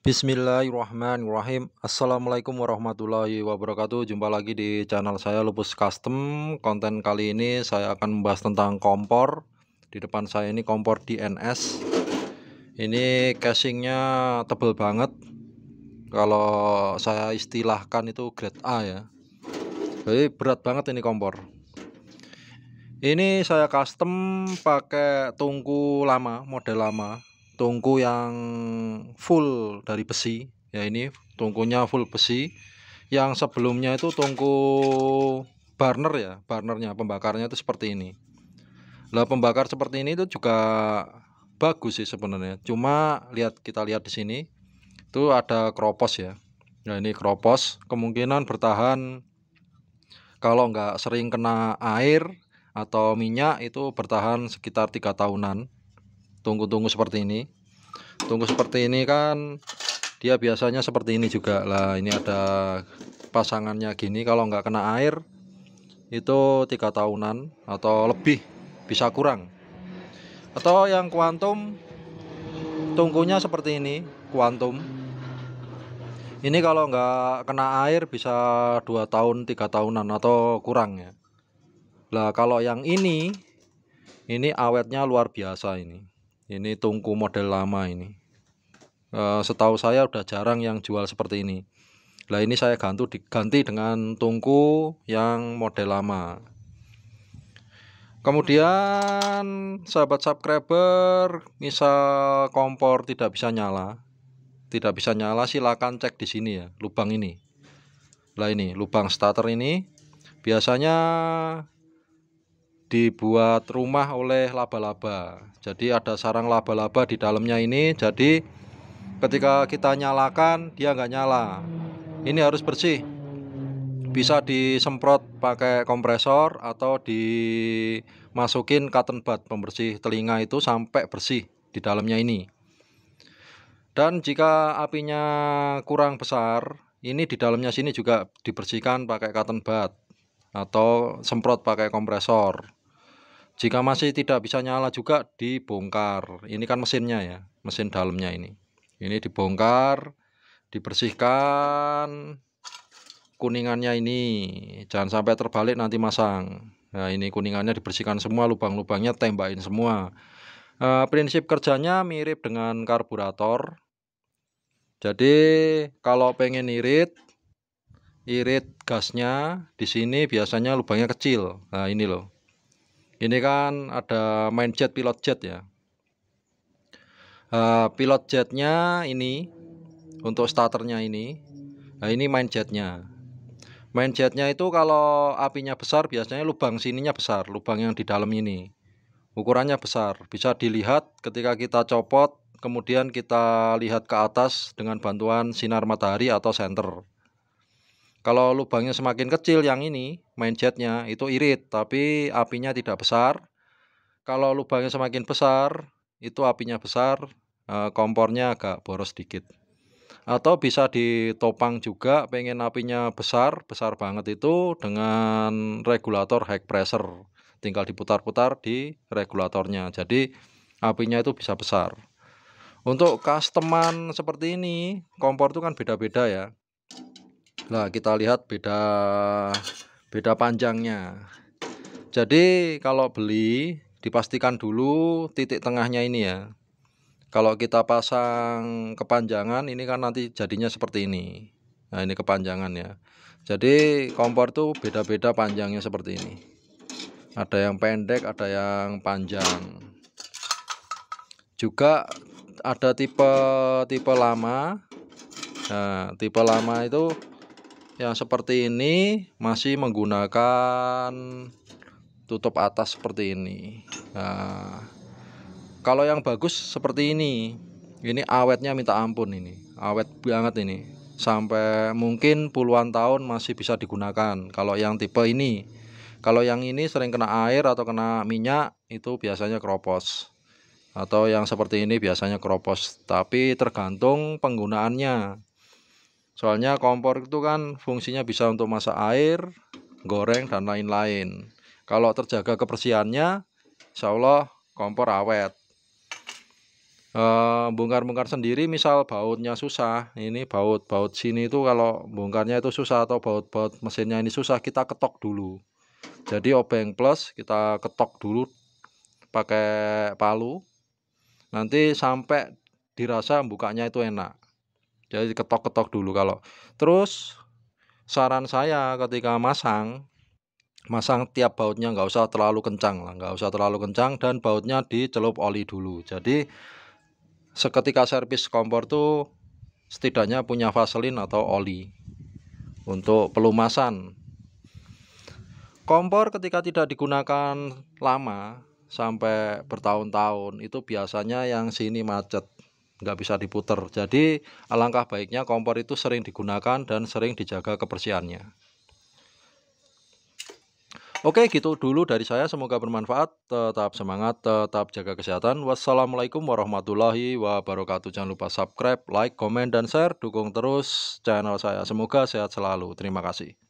Bismillahirrahmanirrahim Assalamualaikum warahmatullahi wabarakatuh Jumpa lagi di channel saya Lupus Custom Konten kali ini saya akan membahas tentang kompor Di depan saya ini kompor DNS Ini casingnya tebal banget Kalau saya istilahkan itu grade A ya Jadi berat banget ini kompor Ini saya custom pakai tungku lama, model lama tungku yang full dari besi ya ini tungkunya full besi yang sebelumnya itu tungku burner ya burnernya pembakarnya itu seperti ini lah pembakar seperti ini itu juga bagus sih sebenarnya cuma lihat kita lihat di sini itu ada kropos ya nah ini kropos kemungkinan bertahan kalau nggak sering kena air atau minyak itu bertahan sekitar tiga tahunan tunggu-tunggu seperti ini tunggu seperti ini kan dia biasanya seperti ini juga lah ini ada pasangannya gini kalau nggak kena air itu tiga tahunan atau lebih bisa kurang atau yang kuantum tunggunya seperti ini kuantum ini kalau nggak kena air bisa dua tahun tiga tahunan atau kurang ya lah kalau yang ini ini awetnya luar biasa ini ini tungku model lama ini e, setahu saya udah jarang yang jual seperti ini lah ini saya ganti diganti dengan tungku yang model lama kemudian sahabat subscriber misal kompor tidak bisa nyala tidak bisa nyala silakan cek di sini ya lubang ini lah ini lubang starter ini biasanya dibuat rumah oleh laba-laba. Jadi ada sarang laba-laba di dalamnya ini. Jadi ketika kita nyalakan dia nggak nyala. Ini harus bersih. Bisa disemprot pakai kompresor atau dimasukin cotton bud pembersih telinga itu sampai bersih di dalamnya ini. Dan jika apinya kurang besar, ini di dalamnya sini juga dibersihkan pakai cotton bud atau semprot pakai kompresor. Jika masih tidak bisa nyala juga dibongkar. Ini kan mesinnya ya, mesin dalamnya ini. Ini dibongkar, dibersihkan kuningannya ini. Jangan sampai terbalik nanti masang. Nah, ini kuningannya dibersihkan semua, lubang-lubangnya tembakin semua. Uh, prinsip kerjanya mirip dengan karburator. Jadi kalau pengen irit, irit gasnya di sini biasanya lubangnya kecil. Nah, ini loh ini kan ada main jet pilot jet ya uh, pilot jetnya ini untuk starternya ini nah ini main jetnya main jetnya itu kalau apinya besar biasanya lubang sininya besar lubang yang di dalam ini ukurannya besar bisa dilihat ketika kita copot kemudian kita lihat ke atas dengan bantuan sinar matahari atau senter kalau lubangnya semakin kecil yang ini, main jetnya itu irit, tapi apinya tidak besar. Kalau lubangnya semakin besar, itu apinya besar, eh, kompornya agak boros sedikit. Atau bisa ditopang juga, pengen apinya besar, besar banget itu dengan regulator high pressure. Tinggal diputar-putar di regulatornya, jadi apinya itu bisa besar. Untuk customan seperti ini, kompor itu kan beda-beda ya Nah, kita lihat beda beda panjangnya. Jadi, kalau beli dipastikan dulu titik tengahnya ini ya. Kalau kita pasang kepanjangan ini kan nanti jadinya seperti ini. Nah, ini kepanjangan ya. Jadi, kompor tuh beda-beda panjangnya seperti ini. Ada yang pendek, ada yang panjang. Juga ada tipe tipe lama. Nah, tipe lama itu yang seperti ini masih menggunakan tutup atas seperti ini nah, kalau yang bagus seperti ini ini awetnya minta ampun ini awet banget ini sampai mungkin puluhan tahun masih bisa digunakan kalau yang tipe ini kalau yang ini sering kena air atau kena minyak itu biasanya keropos atau yang seperti ini biasanya keropos tapi tergantung penggunaannya Soalnya kompor itu kan fungsinya bisa untuk masak air, goreng dan lain-lain. Kalau terjaga kebersihannya, insya Allah kompor awet. Eh, bongkar-bongkar sendiri misal bautnya susah, ini baut-baut sini itu kalau bongkarnya itu susah atau baut-baut mesinnya ini susah kita ketok dulu. Jadi obeng plus kita ketok dulu pakai palu, nanti sampai dirasa bukanya itu enak jadi ketok-ketok dulu kalau terus saran saya ketika masang masang tiap bautnya nggak usah terlalu kencang lah nggak usah terlalu kencang dan bautnya dicelup oli dulu jadi seketika servis kompor tuh setidaknya punya vaselin atau oli untuk pelumasan kompor ketika tidak digunakan lama sampai bertahun-tahun itu biasanya yang sini macet nggak bisa diputer. Jadi alangkah baiknya kompor itu sering digunakan dan sering dijaga kebersihannya. Oke, gitu dulu dari saya. Semoga bermanfaat. Tetap semangat, tetap jaga kesehatan. Wassalamualaikum warahmatullahi wabarakatuh. Jangan lupa subscribe, like, komen, dan share. Dukung terus channel saya. Semoga sehat selalu. Terima kasih.